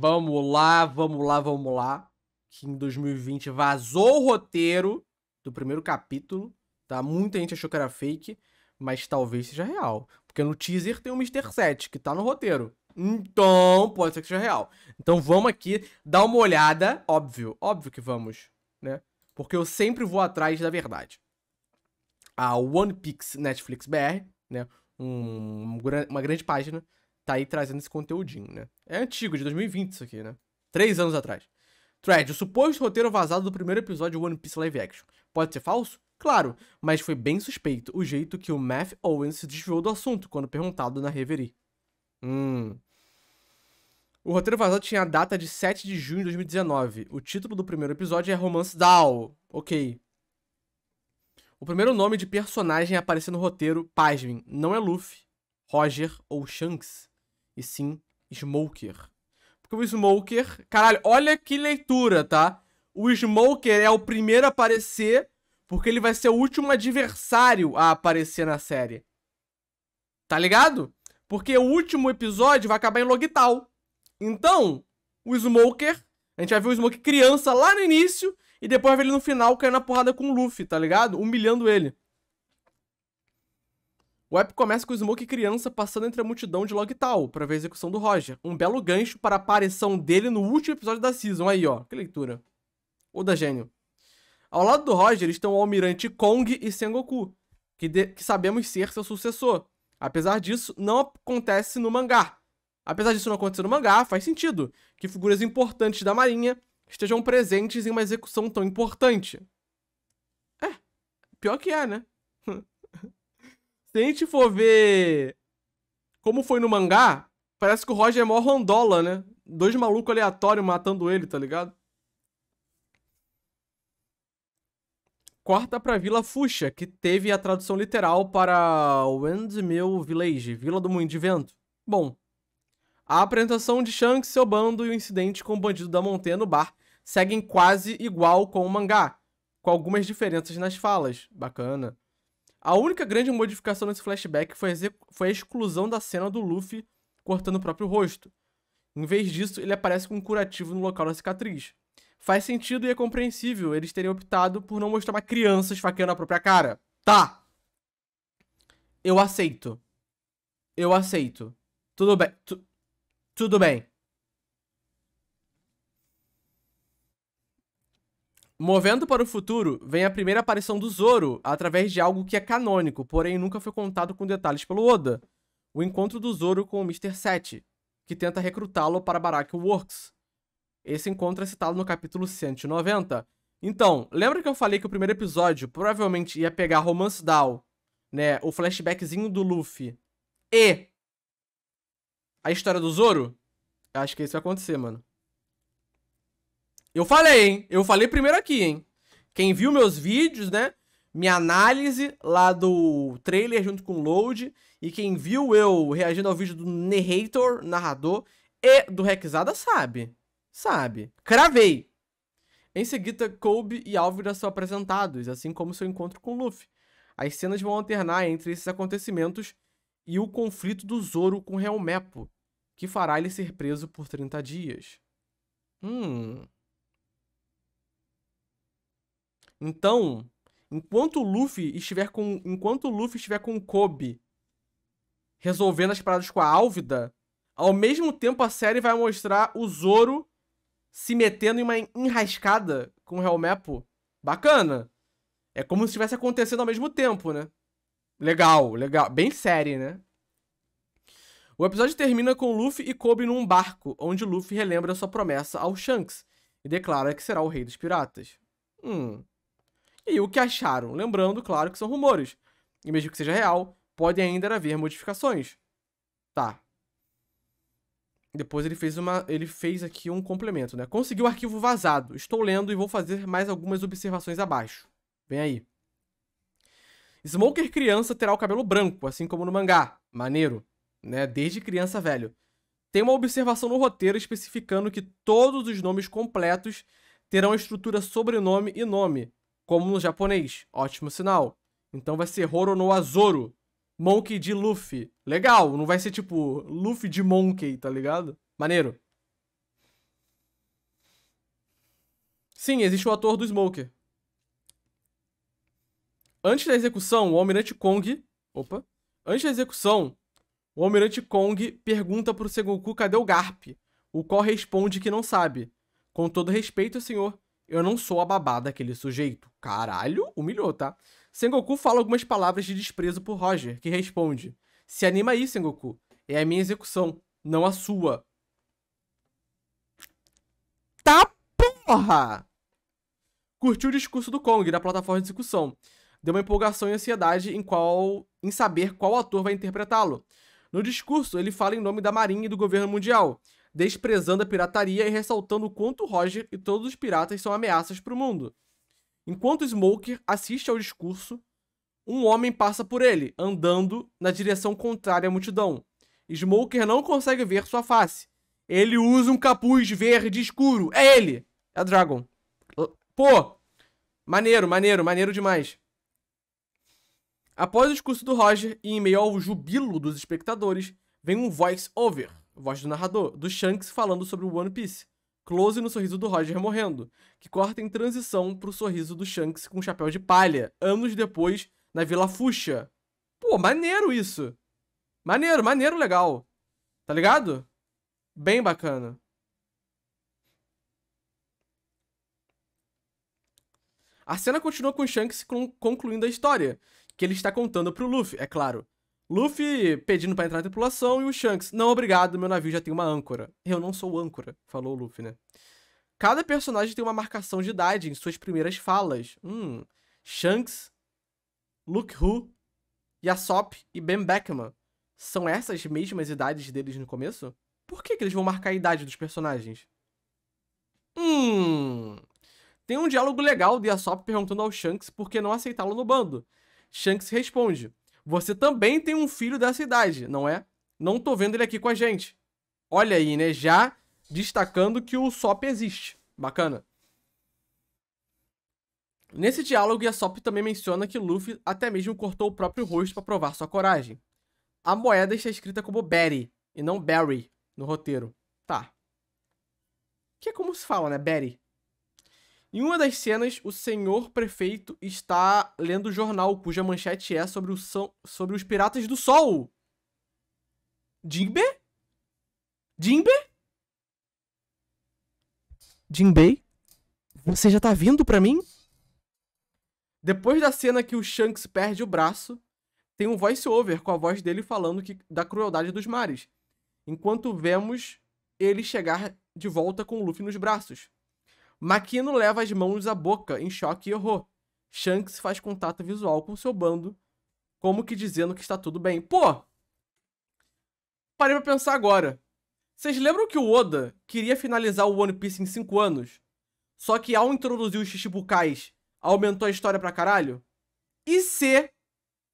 Vamos lá, vamos lá, vamos lá. Que em 2020 vazou o roteiro do primeiro capítulo, tá? Muita gente achou que era fake, mas talvez seja real. Porque no teaser tem o Mr. 7, que tá no roteiro. Então, pode ser que seja real. Então vamos aqui dar uma olhada. Óbvio, óbvio que vamos, né? Porque eu sempre vou atrás da verdade. A One Pix Netflix BR, né? Um, uma grande página tá aí trazendo esse conteúdinho, né? É antigo, de 2020 isso aqui, né? Três anos atrás. Thread, o suposto roteiro vazado do primeiro episódio One Piece Live Action. Pode ser falso? Claro, mas foi bem suspeito o jeito que o Matt Owens se desviou do assunto quando perguntado na Reverie. Hum. O roteiro vazado tinha a data de 7 de junho de 2019. O título do primeiro episódio é Romance Dao. Ok. O primeiro nome de personagem a aparecer no roteiro, pasmem, não é Luffy, Roger ou Shanks e sim Smoker. Porque o Smoker... Caralho, olha que leitura, tá? O Smoker é o primeiro a aparecer porque ele vai ser o último adversário a aparecer na série. Tá ligado? Porque o último episódio vai acabar em Logital. Então, o Smoker... A gente vai ver o Smoker criança lá no início e depois vai ver ele no final caindo na porrada com o Luffy, tá ligado? Humilhando ele. O app começa com o Smoke criança passando entre a multidão de Logital para ver a execução do Roger. Um belo gancho para a aparição dele no último episódio da season. Aí, ó, que leitura. Ou da gênio. Ao lado do Roger estão o almirante Kong e Sengoku, que, de... que sabemos ser seu sucessor. Apesar disso, não acontece no mangá. Apesar disso não acontecer no mangá, faz sentido que figuras importantes da marinha estejam presentes em uma execução tão importante. É, pior que é, né? Se a gente for ver como foi no mangá, parece que o Roger é mó rondola, né? Dois malucos aleatórios matando ele, tá ligado? Corta pra Vila Fuxa, que teve a tradução literal para Windmill Village, Vila do Moinho de Vento. Bom, a apresentação de Shanks, seu bando e o incidente com o bandido da montanha no bar seguem quase igual com o mangá, com algumas diferenças nas falas. Bacana. A única grande modificação nesse flashback foi a, foi a exclusão da cena do Luffy cortando o próprio rosto. Em vez disso, ele aparece com um curativo no local da cicatriz. Faz sentido e é compreensível eles terem optado por não mostrar uma criança esfaqueando a própria cara. Tá! Eu aceito. Eu aceito. Tudo bem. Tu, tudo bem. Movendo para o futuro, vem a primeira aparição do Zoro através de algo que é canônico, porém nunca foi contado com detalhes pelo Oda. O encontro do Zoro com o Mr. 7, que tenta recrutá-lo para Barack Works. Esse encontro é citado no capítulo 190. Então, lembra que eu falei que o primeiro episódio provavelmente ia pegar Romance Down, né, o flashbackzinho do Luffy e a história do Zoro? Acho que é isso vai acontecer, mano. Eu falei, hein? Eu falei primeiro aqui, hein? Quem viu meus vídeos, né? Minha análise lá do trailer junto com o Load. E quem viu eu reagindo ao vídeo do Narrator, narrador, e do Rexada sabe. Sabe. Cravei. Em seguida, Kobe e Álvaro são apresentados, assim como seu encontro com Luffy. As cenas vão alternar entre esses acontecimentos e o conflito do Zoro com Helmepo, que fará ele ser preso por 30 dias. Hum. Então, enquanto o Luffy estiver com, enquanto o Luffy estiver com o Kobe resolvendo as paradas com a Álvida, ao mesmo tempo a série vai mostrar o Zoro se metendo em uma enrascada com o Helmepo. Bacana. É como se estivesse acontecendo ao mesmo tempo, né? Legal, legal. Bem série, né? O episódio termina com Luffy e Kobe num barco, onde Luffy relembra sua promessa ao Shanks e declara que será o rei dos piratas. Hum e o que acharam. Lembrando, claro, que são rumores. E mesmo que seja real, pode ainda haver modificações. Tá. Depois ele fez uma, ele fez aqui um complemento, né? Conseguiu o arquivo vazado. Estou lendo e vou fazer mais algumas observações abaixo. Vem aí. Smoker criança terá o cabelo branco, assim como no mangá. Maneiro, né? Desde criança velho. Tem uma observação no roteiro especificando que todos os nomes completos terão a estrutura sobrenome e nome, como no japonês. Ótimo sinal. Então vai ser Roro no Azoro. Monkey de Luffy. Legal, não vai ser tipo Luffy de Monkey, tá ligado? Maneiro. Sim, existe o ator do Smoker. Antes da execução, o Almirante Kong. Opa. Antes da execução, o Almirante Kong pergunta pro Sengoku cadê o Garp, o qual responde que não sabe. Com todo respeito, senhor, eu não sou a babá daquele sujeito. Caralho, humilhou, tá? Sengoku fala algumas palavras de desprezo por Roger, que responde: Se anima aí, Sengoku. É a minha execução, não a sua. Tá porra! Curtiu o discurso do Kong da plataforma de execução. Deu uma empolgação e ansiedade em qual em saber qual ator vai interpretá-lo. No discurso, ele fala em nome da Marinha e do governo mundial, desprezando a pirataria e ressaltando o quanto Roger e todos os piratas são ameaças para o mundo. Enquanto Smoker assiste ao discurso, um homem passa por ele, andando na direção contrária à multidão. Smoker não consegue ver sua face. Ele usa um capuz verde escuro. É ele! É a Dragon. Pô! Maneiro, maneiro, maneiro demais. Após o discurso do Roger e em meio ao jubilo dos espectadores, vem um voice-over voz do narrador, do Shanks falando sobre o One Piece. Close no sorriso do Roger morrendo, que corta em transição pro sorriso do Shanks com chapéu de palha, anos depois, na Vila Fuxa. Pô, maneiro isso. Maneiro, maneiro, legal. Tá ligado? Bem bacana. A cena continua com o Shanks concluindo a história, que ele está contando pro Luffy, é claro. Luffy pedindo para entrar na tripulação e o Shanks, não obrigado, meu navio já tem uma âncora. Eu não sou âncora, falou o Luffy, né? Cada personagem tem uma marcação de idade em suas primeiras falas. Hum, Shanks, Luke Who, Yasop e Ben Beckman. São essas mesmas idades deles no começo? Por que, que eles vão marcar a idade dos personagens? Hum. Tem um diálogo legal de Yasop perguntando ao Shanks por que não aceitá-lo no bando. Shanks responde: você também tem um filho dessa idade, não é? Não tô vendo ele aqui com a gente. Olha aí, né? Já destacando que o SOP existe. Bacana. Nesse diálogo, a Sop também menciona que Luffy até mesmo cortou o próprio rosto para provar sua coragem. A moeda está escrita como Barry e não Barry no roteiro. Tá. Que é como se fala, né? Barry. Em uma das cenas, o senhor prefeito está lendo o jornal, cuja manchete é sobre, o são, sobre os Piratas do Sol. Jinbe? Jinbe? Jinbei? Você já tá vindo pra mim? Depois da cena que o Shanks perde o braço, tem um voice-over com a voz dele falando que, da crueldade dos mares, enquanto vemos ele chegar de volta com o Luffy nos braços. Makino leva as mãos à boca em choque e errou. Shanks faz contato visual com seu bando, como que dizendo que está tudo bem. Pô! Parei pra pensar agora. Vocês lembram que o Oda queria finalizar o One Piece em 5 anos? Só que ao introduzir os Shichibukais, aumentou a história pra caralho? E se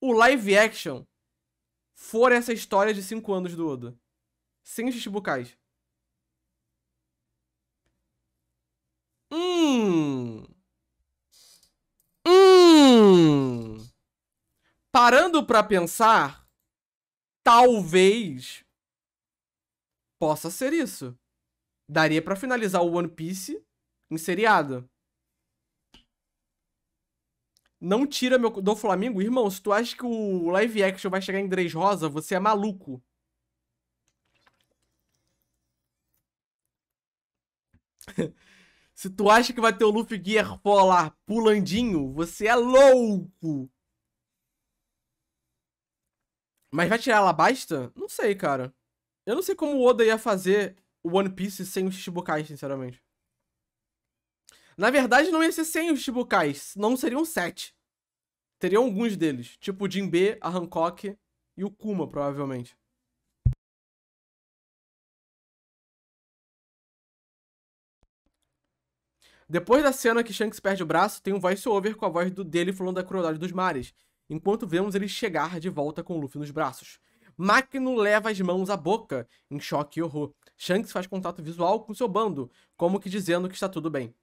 o live action for essa história de 5 anos do Oda? Sem os Shichibukais. parando para pensar, talvez possa ser isso. Daria para finalizar o One Piece em seriado. Não tira meu do Flamengo, irmão. Se tu acha que o live action vai chegar em Dress Rosa, você é maluco. Se tu acha que vai ter o Luffy Gear Polar pulandinho, você é louco. Mas vai tirar a Alabasta? Não sei, cara. Eu não sei como o Oda ia fazer o One Piece sem os Shibukais, sinceramente. Na verdade, não ia ser sem os Shibukais. Não seriam sete. Teriam alguns deles. Tipo o Jinbe, a Hancock e o Kuma, provavelmente. Depois da cena que Shanks perde o braço, tem um voice-over com a voz do dele falando da crueldade dos mares enquanto vemos ele chegar de volta com Luffy nos braços. Máquino leva as mãos à boca, em choque e horror. Shanks faz contato visual com seu bando, como que dizendo que está tudo bem.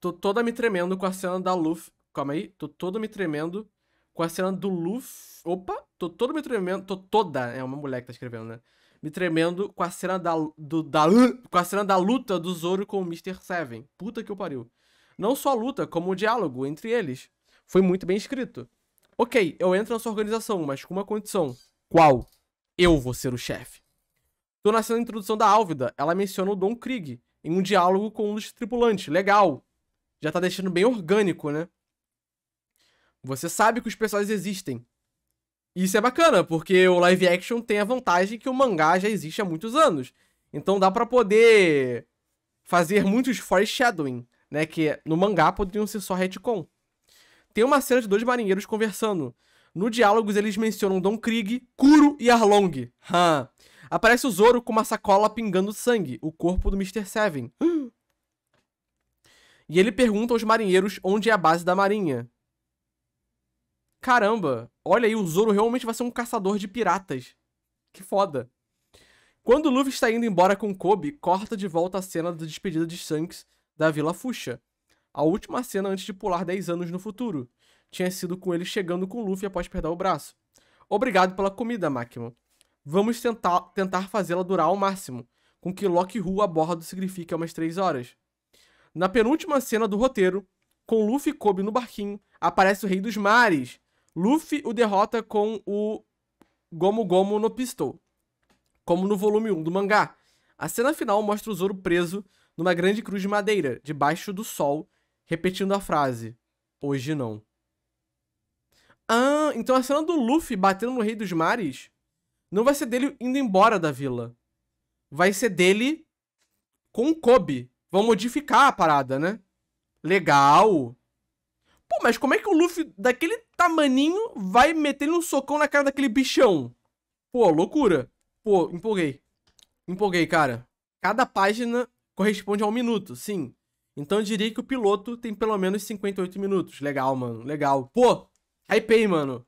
Tô toda me tremendo com a cena da Luffy. Calma aí, tô toda me tremendo com a cena do Luffy. Opa, tô toda me tremendo, tô toda, é uma mulher que tá escrevendo, né? Me tremendo com a cena da do, da com a cena da luta do Zoro com o Mr. Seven. Puta que eu pariu. Não só a luta, como o diálogo entre eles. Foi muito bem escrito. Ok, eu entro na sua organização, mas com uma condição. Qual? Eu vou ser o chefe. Tô na introdução da Álvida, ela menciona o Dom Krieg em um diálogo com um dos tripulantes. Legal. Já tá deixando bem orgânico, né? Você sabe que os personagens existem. Isso é bacana, porque o live action tem a vantagem que o mangá já existe há muitos anos. Então dá para poder fazer muitos foreshadowing né? Que no mangá poderiam ser só retcon. Tem uma cena de dois marinheiros conversando. No diálogos eles mencionam Don Krieg, Kuro e Arlong. Hum. Aparece o Zoro com uma sacola pingando sangue, o corpo do Mr. Seven. E ele pergunta aos marinheiros onde é a base da marinha. Caramba, olha aí, o Zoro realmente vai ser um caçador de piratas. Que foda. Quando o Luffy está indo embora com Kobe, corta de volta a cena da despedida de Shanks da Vila Fuxa. A última cena antes de pular 10 anos no futuro. Tinha sido com ele chegando com Luffy após perder o braço. Obrigado pela comida, Makima. Vamos tentar, tentar fazê-la durar ao máximo, com que Loki Ru a bordo significa umas 3 horas. Na penúltima cena do roteiro, com Luffy e Kobe no barquinho, aparece o Rei dos Mares. Luffy o derrota com o Gomu Gomu no Pistol, como no volume 1 do mangá. A cena final mostra o Zoro preso numa grande cruz de madeira, debaixo do sol, repetindo a frase: Hoje não. Ah, então a cena do Luffy batendo no Rei dos Mares não vai ser dele indo embora da vila. Vai ser dele com o Kobe. Vão modificar a parada, né? Legal. Pô, mas como é que o Luffy daquele tamaninho vai meter um socão na cara daquele bichão? Pô, loucura. Pô, empolguei. Empolguei, cara. Cada página corresponde a um minuto, sim. Então eu diria que o piloto tem pelo menos 58 minutos. Legal, mano, legal. Pô, hypei, mano.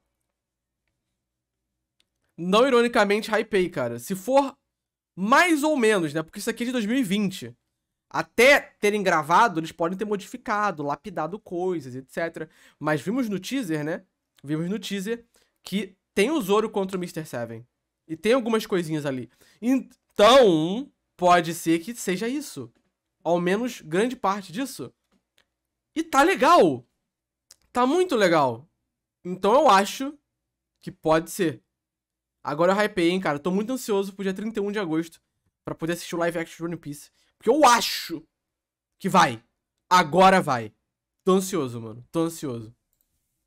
Não ironicamente, hypei, cara. Se for mais ou menos, né? Porque isso aqui é de 2020. Até terem gravado, eles podem ter modificado, lapidado coisas, etc. Mas vimos no teaser, né? Vimos no teaser que tem o Zoro contra o Mr. Seven. E tem algumas coisinhas ali. Então, Pode ser que seja isso. Ao menos grande parte disso. E tá legal. Tá muito legal. Então eu acho que pode ser. Agora eu hypei, hein, cara. Tô muito ansioso pro dia 31 de agosto para poder assistir o live action de One Piece. Porque eu acho que vai. Agora vai. Tô ansioso, mano. Tô ansioso.